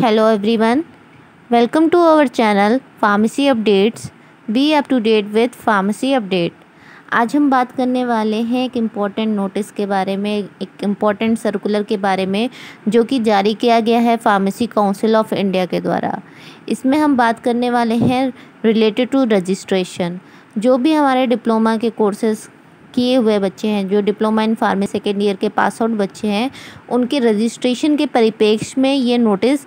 hello everyone welcome to our channel pharmacy updates be up to date with pharmacy update आज हम बात करने वाले हैं एक इम्पॉर्टेंट नोटिस के बारे में एक इम्पॉर्टेंट सर्कुलर के बारे में जो कि जारी किया गया है फार्मेसी काउंसिल ऑफ इंडिया के द्वारा इसमें हम बात करने वाले हैं रिलेटेड टू रजिस्ट्रेशन जो भी हमारे डिप्लोमा के कोर्सेज किए हुए बच्चे हैं जो diploma in pharma second year के पास आउट बच्चे हैं उनके रजिस्ट्रेशन के परिप्रेक्ष्य में ये नोटिस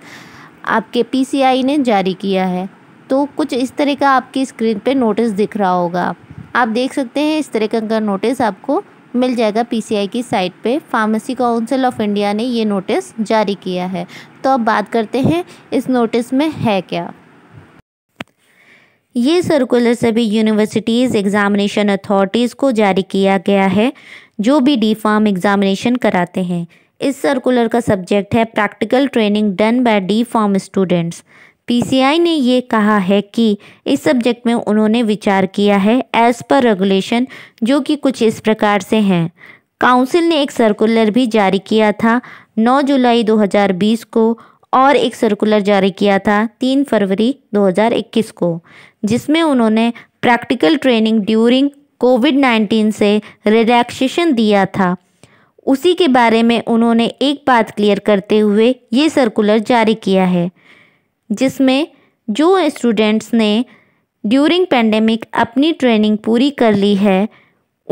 आपके पीसीआई ने जारी किया है तो कुछ इस तरह का आपकी स्क्रीन पे नोटिस दिख रहा होगा आप देख सकते हैं इस तरह का नोटिस आपको मिल जाएगा पीसीआई की साइट पे फार्मेसी काउंसिल ऑफ इंडिया ने ये नोटिस जारी किया है तो अब बात करते हैं इस नोटिस में है क्या ये सर्कुलर सभी यूनिवर्सिटीज़ एग्ज़ामिनेशन अथॉरिटीज़ को जारी किया गया है जो भी डी फार्म एग्ज़ामिनेशन कराते हैं इस सर्कुलर का सब्जेक्ट है practical training done by D pharm students PCI ने ये कहा है कि इस सब्जेक्ट में उन्होंने विचार किया है एज़ पर रेगुलेशन जो कि कुछ इस प्रकार से हैं काउंसिल ने एक सर्कुलर भी जारी किया था 9 जुलाई 2020 को और एक सर्कुलर जारी किया था तीन फरवरी 2021 को जिसमें उन्होंने प्रैक्टिकल ट्रेनिंग ड्यूरिंग कोविड 19 से रिलैक्सेशन दिया था उसी के बारे में उन्होंने एक बात क्लियर करते हुए ये सर्कुलर जारी किया है जिसमें जो स्टूडेंट्स ने ड्यूरिंग पेंडेमिक अपनी ट्रेनिंग पूरी कर ली है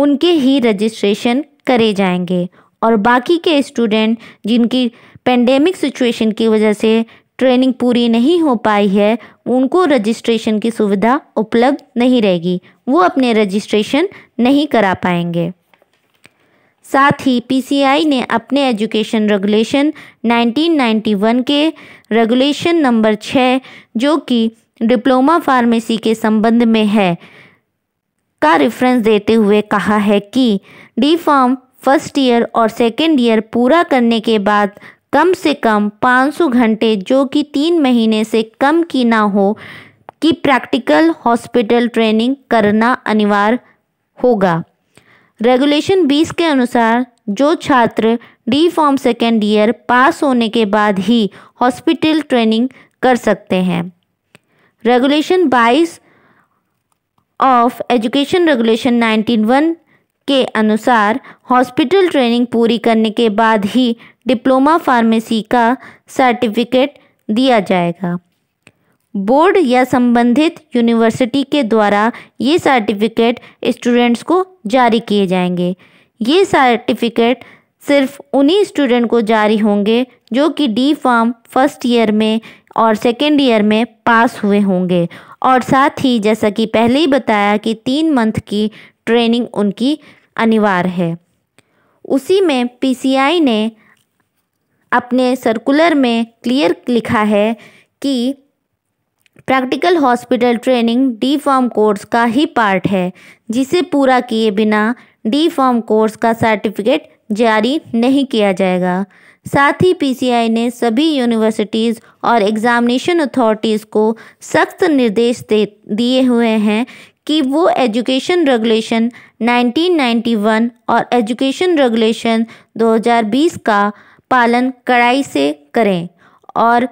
उनके ही रजिस्ट्रेशन करे जाएंगे और बाकी के स्टूडेंट जिनकी पेंडेमिक सिचुएशन की वजह से ट्रेनिंग पूरी नहीं हो पाई है उनको रजिस्ट्रेशन की सुविधा उपलब्ध नहीं रहेगी वो अपने रजिस्ट्रेशन नहीं करा पाएंगे साथ ही पीसीआई ने अपने एजुकेशन रेगुलेशन 1991 के रेगुलेशन नंबर छः जो कि डिप्लोमा फार्मेसी के संबंध में है का रेफरेंस देते हुए कहा है कि डी फॉर्म फर्स्ट ईयर और सेकेंड ईयर पूरा करने के बाद कम से कम 500 घंटे जो कि तीन महीने से कम की ना हो कि प्रैक्टिकल हॉस्पिटल ट्रेनिंग करना अनिवार्य होगा रेगुलेशन 20 के अनुसार जो छात्र D pharm second year pass होने के बाद ही हॉस्पिटल ट्रेनिंग कर सकते हैं रेगुलेशन 22 ऑफ एजुकेशन रेगुलेशन 191 के अनुसार हॉस्पिटल ट्रेनिंग पूरी करने के बाद ही डिप्लोमा फार्मेसी का सर्टिफिकेट दिया जाएगा बोर्ड या संबंधित यूनिवर्सिटी के द्वारा ये सर्टिफिकेट स्टूडेंट्स को जारी किए जाएंगे ये सर्टिफिकेट सिर्फ उन्हीं स्टूडेंट को जारी होंगे जो कि डी फार्म फर्स्ट ईयर में और सेकेंड ईयर में पास हुए होंगे और साथ ही जैसा कि पहले ही बताया कि तीन मंथ की ट्रेनिंग उनकी अनिवार्य है उसी में पीसीआई ने अपने सर्कुलर में क्लियर लिखा है कि practical hospital training D pharm course का ही पार्ट है जिसे पूरा किए बिना डी फॉर्म कोर्स का सर्टिफिकेट जारी नहीं किया जाएगा साथ ही पीसीआई ने सभी यूनिवर्सिटीज़ और एग्जामिनेशन अथॉरिटीज़ को सख्त निर्देश दे दिए हुए हैं कि वो एजुकेशन रेगुलेशन 1991 और एजुकेशन रेगुलेशन 2020 का पालन कड़ाई से करें और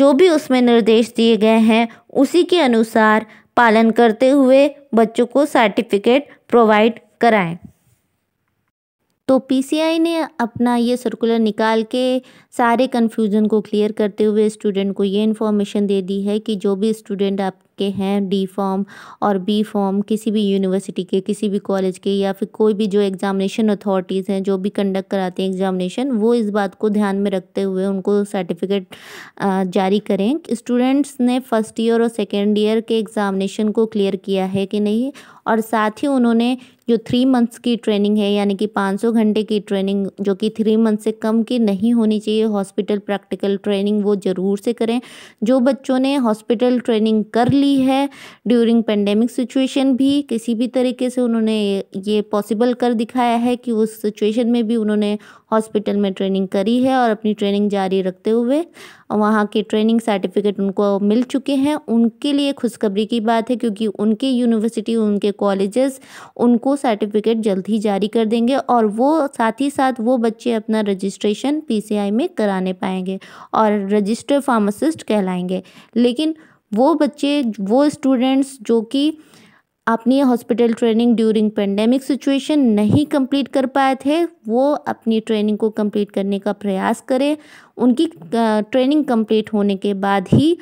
जो भी उसमें निर्देश दिए गए हैं उसी के अनुसार पालन करते हुए बच्चों को सर्टिफिकेट प्रोवाइड कराएं तो पीसीआई ने अपना ये सर्कुलर निकाल के सारे कन्फ्यूज़न को क्लियर करते हुए स्टूडेंट को ये इन्फॉर्मेशन दे दी है कि जो भी स्टूडेंट आप के हैं डी फॉर्म और बी फॉर्म किसी भी यूनिवर्सिटी के किसी भी कॉलेज के या फिर कोई भी जो एग्ज़ामिनेशन अथॉरिटीज़ हैं जो भी कंडक्ट कराते हैं एग्ज़ामिनेशन वो इस बात को ध्यान में रखते हुए उनको सर्टिफिकेट जारी करें स्टूडेंट्स ने फ़र्स्ट ईयर और सेकेंड ईयर के एग्ज़ामिनेशन को क्लियर किया है कि नहीं और साथ ही उन्होंने जो थ्री मंथ्स की ट्रेनिंग है यानी कि 500 घंटे की ट्रेनिंग जो कि थ्री मंथ से कम की नहीं होनी चाहिए हॉस्पिटल प्रैक्टिकल ट्रेनिंग वो ज़रूर से करें जो बच्चों ने हॉस्पिटल ट्रेनिंग कर ली ली है ड्यूरिंग पेंडेमिक सिचुएशन भी किसी भी तरीके से उन्होंने ये पॉसिबल कर दिखाया है कि उस सिचुएशन में भी उन्होंने हॉस्पिटल में ट्रेनिंग करी है और अपनी ट्रेनिंग जारी रखते हुए वहाँ के ट्रेनिंग सर्टिफिकेट उनको मिल चुके हैं उनके लिए खुशखबरी की बात है क्योंकि उनके यूनिवर्सिटी उनके कॉलेजेस उनको सर्टिफिकेट जल्द ही जारी कर देंगे और वो साथ ही साथ वो बच्चे अपना रजिस्ट्रेशन पीसीआई में कराने पाएंगे और रजिस्टर फार्मासिस्ट कहलाएंगे लेकिन वो बच्चे वो स्टूडेंट्स जो कि अपनी hospital training during pandemic situation नहीं कंप्लीट कर पाए थे वो अपनी ट्रेनिंग को कंप्लीट करने का प्रयास करें उनकी ट्रेनिंग कंप्लीट होने के बाद ही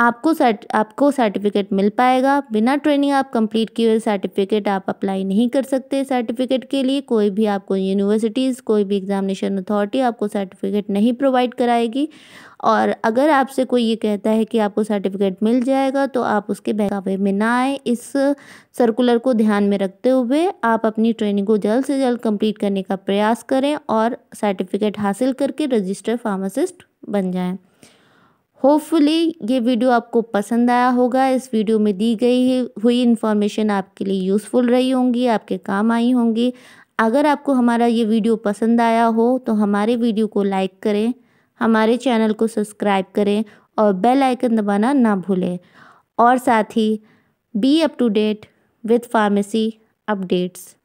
आपको सर्ट आपको सर्टिफिकेट मिल पाएगा बिना ट्रेनिंग आप कंप्लीट किए हुए सर्टिफिकेट आप अप्लाई नहीं कर सकते सर्टिफिकेट के लिए कोई भी आपको यूनिवर्सिटीज़ कोई भी एग्जामिनेशन अथॉरिटी आपको सर्टिफिकेट नहीं प्रोवाइड कराएगी और अगर आपसे कोई ये कहता है कि आपको सर्टिफिकेट मिल जाएगा तो आप उसके बहकावे में ना आए इस सर्कुलर को ध्यान में रखते हुए आप अपनी ट्रेनिंग को जल्द से जल्द कंप्लीट करने का प्रयास करें और सर्टिफिकेट हासिल करके रजिस्टर फार्मासिस्ट बन जाएं होपफुली ये वीडियो आपको पसंद आया होगा इस वीडियो में दी गई हुई इन्फॉर्मेशन आपके लिए यूज़फुल रही होंगी आपके काम आई होंगी अगर आपको हमारा ये वीडियो पसंद आया हो तो हमारे वीडियो को लाइक करें हमारे चैनल को सब्सक्राइब करें और बेल आइकन दबाना ना भूलें और साथ ही be up to date with pharmacy updates